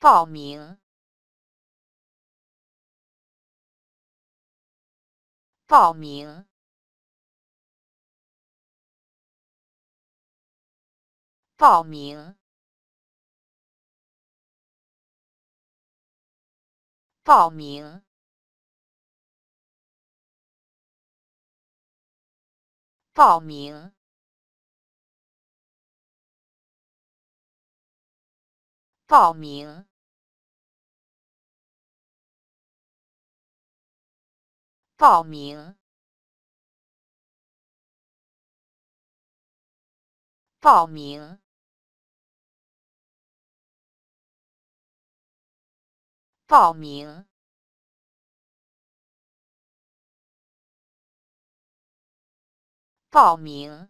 报名！报名！报名！报名！报名！报名！报名报名！报名！报名！报名！